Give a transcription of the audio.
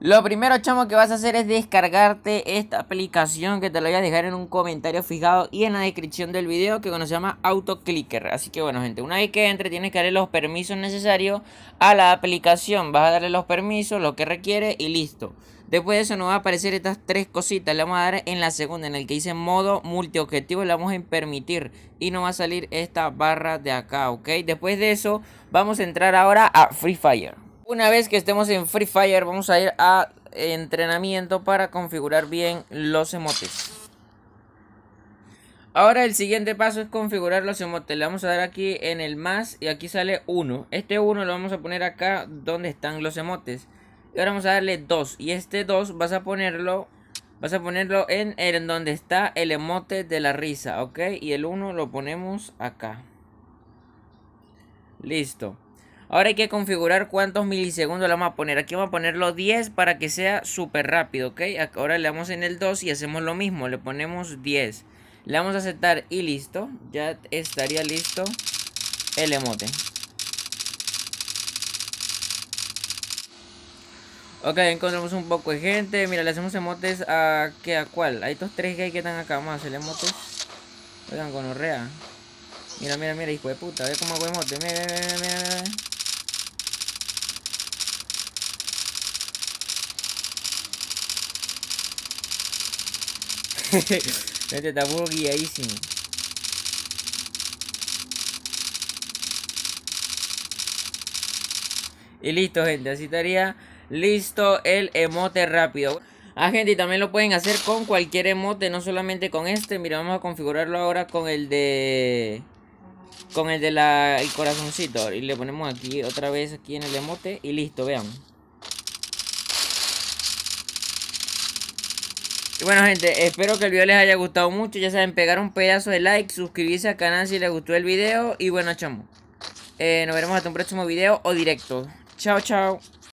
Lo primero, chamo, que vas a hacer es descargarte esta aplicación que te la voy a dejar en un comentario fijado y en la descripción del video que se llama AutoClicker. Así que bueno, gente, una vez que entre tienes que darle los permisos necesarios a la aplicación. Vas a darle los permisos, lo que requiere y listo. Después de eso nos va a aparecer estas tres cositas. Le vamos a dar en la segunda, en el que dice modo multiobjetivo, le vamos a permitir y nos va a salir esta barra de acá, ¿ok? Después de eso vamos a entrar ahora a Free Fire. Una vez que estemos en Free Fire, vamos a ir a entrenamiento para configurar bien los emotes. Ahora el siguiente paso es configurar los emotes. Le vamos a dar aquí en el más y aquí sale uno. Este uno lo vamos a poner acá donde están los emotes. Y ahora vamos a darle 2. Y este 2 vas a ponerlo vas a ponerlo en, en donde está el emote de la risa, ¿ok? Y el 1 lo ponemos acá. Listo. Ahora hay que configurar cuántos milisegundos le vamos a poner. Aquí vamos a ponerlo 10 para que sea súper rápido, ¿ok? Ahora le damos en el 2 y hacemos lo mismo, le ponemos 10. Le vamos a aceptar y listo. Ya estaría listo el emote. Ok, encontramos un poco de gente. Mira, le hacemos emotes a... ¿Qué? ¿A cuál? Hay estos tres que hay que están acá. Vamos a hacer emotes. Oigan, con orrea. Mira, mira, mira, hijo de puta. ver cómo hago emotes. Mira, mira, mira, mira. Gente, tampoco sí. Y listo, gente. Así estaría listo el emote rápido. Ah, gente, y también lo pueden hacer con cualquier emote, no solamente con este. Mira, vamos a configurarlo ahora con el de... Con el de la... El corazoncito. Y le ponemos aquí otra vez aquí en el emote. Y listo, vean. Y bueno gente, espero que el video les haya gustado mucho. Ya saben, pegar un pedazo de like, suscribirse al canal si les gustó el video. Y bueno, chamo. Eh, nos veremos hasta un próximo video o directo. Chao, chao.